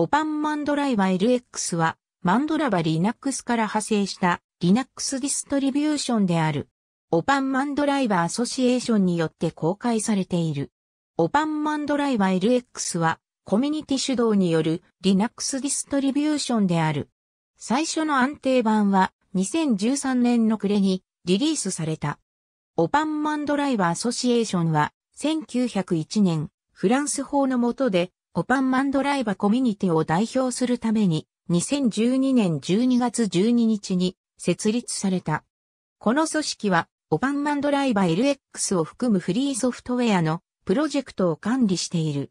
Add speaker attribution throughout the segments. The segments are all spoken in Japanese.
Speaker 1: オパンマンドライバー LX は、マンドラバ Linux から派生した Linux ディストリビューションである。オパンマンドライバアソシエーションによって公開されている。オパンマンドライバー LX は、コミュニティ主導による Linux ディストリビューションである。最初の安定版は、2013年の暮れにリリースされた。オパンマンドライバアソシエーションは、1901年、フランス法の下で、ポパンマンドライバコミュニティを代表するために、2012年12月12日に設立された。この組織は、オパンマンドライバ LX を含むフリーソフトウェアのプロジェクトを管理している。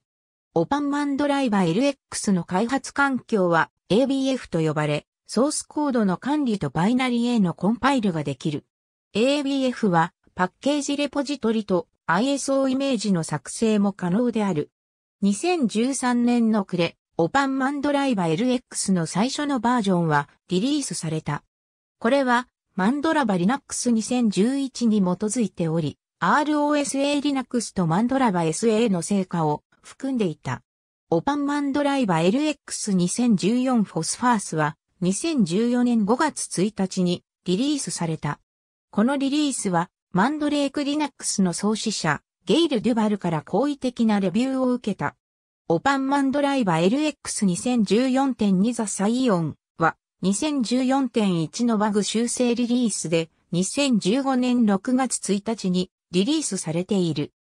Speaker 1: オパンマンドライバー LX の開発環境は ABF と呼ばれ、ソースコードの管理とバイナリーへのコンパイルができる。ABF はパッケージレポジトリと ISO イメージの作成も可能である。2013年の暮れ、オパンマンドライバ LX の最初のバージョンはリリースされた。これは、マンドラバ Linux 2011に基づいており、ROSA Linux とマンドラバ SA の成果を含んでいた。オパンマンドライバ LX2014 フォスファースは2014年5月1日にリリースされた。このリリースはマンドレーク Linux の創始者ゲイル・デュバルから好意的なレビューを受けた。オパンマンドライバ LX2014.2 ザ・サイオンは2014.1のバグ修正リリースで2015年6月1日にリリースされている。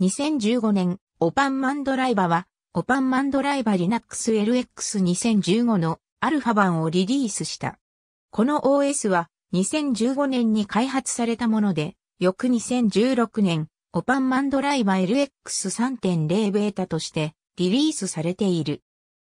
Speaker 1: 2015年、オパンマンドライバはオパンマンドライバ Linux LX2015 のアルファ版をリリースした。この OS は2015年に開発されたもので、翌2016年、オパンマンドライー LX3.0 ベータとしてリリースされている。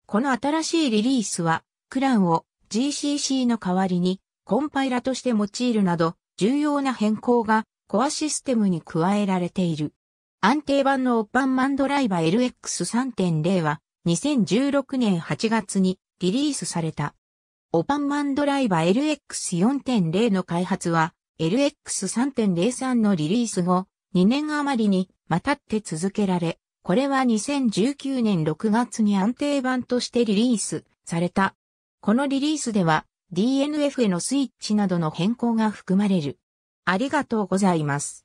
Speaker 1: この新しいリリースは、クランを GCC の代わりにコンパイラとして用いるなど、重要な変更がコアシステムに加えられている。安定版のオパンマンドライバ LX3.0 は2016年8月にリリースされた。オパンマンドライバ LX4.0 の開発は LX3.03 のリリース後、2年余りにまたって続けられ、これは2019年6月に安定版としてリリースされた。このリリースでは DNF へのスイッチなどの変更が含まれる。ありがとうございます。